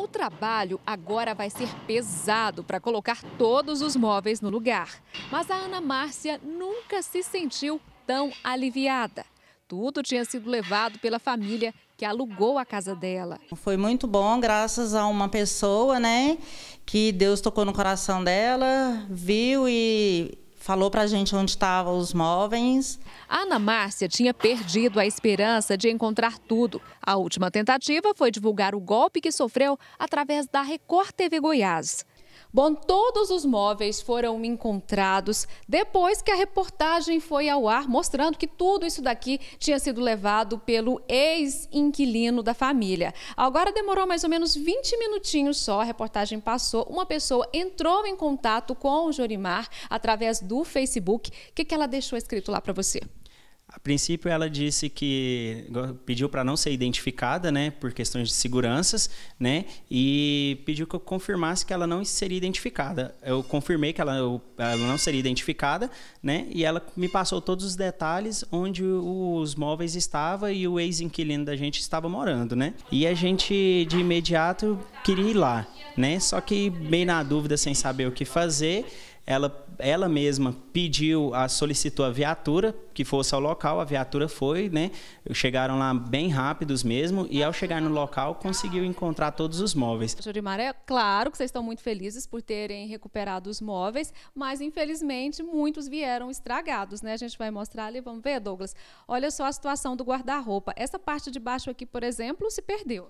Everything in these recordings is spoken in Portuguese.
O trabalho agora vai ser pesado para colocar todos os móveis no lugar. Mas a Ana Márcia nunca se sentiu tão aliviada. Tudo tinha sido levado pela família que alugou a casa dela. Foi muito bom, graças a uma pessoa, né, que Deus tocou no coração dela, viu e falou para a gente onde estavam os móveis. Ana Márcia tinha perdido a esperança de encontrar tudo. A última tentativa foi divulgar o golpe que sofreu através da Record TV Goiás. Bom, todos os móveis foram encontrados depois que a reportagem foi ao ar, mostrando que tudo isso daqui tinha sido levado pelo ex-inquilino da família. Agora demorou mais ou menos 20 minutinhos só, a reportagem passou, uma pessoa entrou em contato com o Jorimar através do Facebook. O que, que ela deixou escrito lá para você? A princípio, ela disse que pediu para não ser identificada, né, por questões de seguranças, né, e pediu que eu confirmasse que ela não seria identificada. Eu confirmei que ela, ela não seria identificada, né, e ela me passou todos os detalhes onde os móveis estava e o ex-inquilino da gente estava morando, né. E a gente de imediato queria ir lá, né, só que bem na dúvida, sem saber o que fazer ela, ela mesma pediu, a, solicitou a viatura que fosse ao local, a viatura foi, né? Chegaram lá bem rápidos mesmo e ao chegar no local conseguiu encontrar todos os móveis. Jurimar, é claro que vocês estão muito felizes por terem recuperado os móveis, mas infelizmente muitos vieram estragados, né? A gente vai mostrar ali, vamos ver, Douglas. Olha só a situação do guarda-roupa. Essa parte de baixo aqui, por exemplo, se perdeu.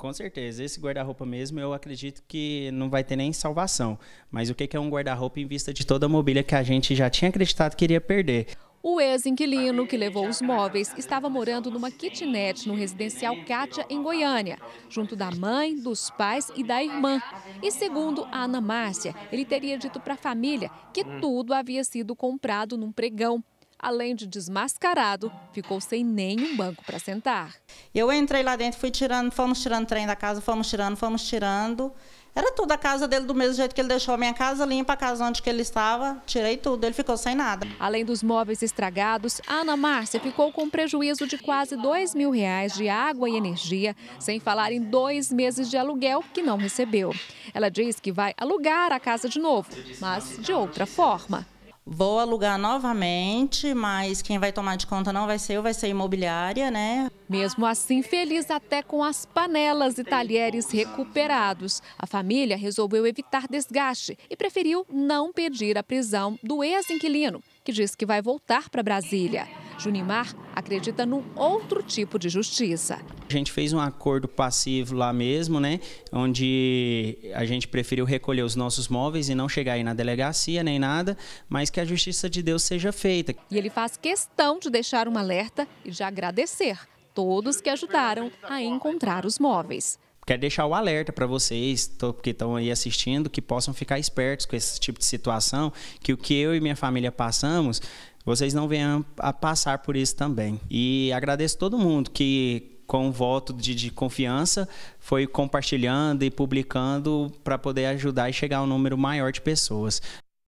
Com certeza. Esse guarda-roupa mesmo, eu acredito que não vai ter nem salvação. Mas o que é um guarda-roupa em vista de toda a mobília que a gente já tinha acreditado que iria perder? O ex-inquilino que levou os móveis estava morando numa kitnet no residencial Cátia, em Goiânia, junto da mãe, dos pais e da irmã. E segundo a Ana Márcia, ele teria dito para a família que hum. tudo havia sido comprado num pregão além de desmascarado, ficou sem nenhum banco para sentar. Eu entrei lá dentro, fui tirando, fomos tirando trem da casa, fomos tirando, fomos tirando. Era tudo a casa dele do mesmo jeito que ele deixou a minha casa limpa, a casa onde que ele estava, tirei tudo, ele ficou sem nada. Além dos móveis estragados, Ana Márcia ficou com prejuízo de quase 2 mil reais de água e energia, sem falar em dois meses de aluguel que não recebeu. Ela diz que vai alugar a casa de novo, mas de outra forma vou alugar novamente, mas quem vai tomar de conta não vai ser eu, vai ser imobiliária, né? Mesmo assim, feliz até com as panelas e talheres recuperados. A família resolveu evitar desgaste e preferiu não pedir a prisão do ex-inquilino, que diz que vai voltar para Brasília. Junimar acredita num outro tipo de justiça. A gente fez um acordo passivo lá mesmo, né? Onde a gente preferiu recolher os nossos móveis e não chegar aí na delegacia nem nada, mas que a justiça de Deus seja feita. E ele faz questão de deixar um alerta e de agradecer todos que ajudaram a encontrar os móveis quero deixar o alerta para vocês tô, que estão aí assistindo, que possam ficar espertos com esse tipo de situação, que o que eu e minha família passamos, vocês não venham a passar por isso também. E agradeço todo mundo que com um voto de, de confiança, foi compartilhando e publicando para poder ajudar e chegar ao um número maior de pessoas.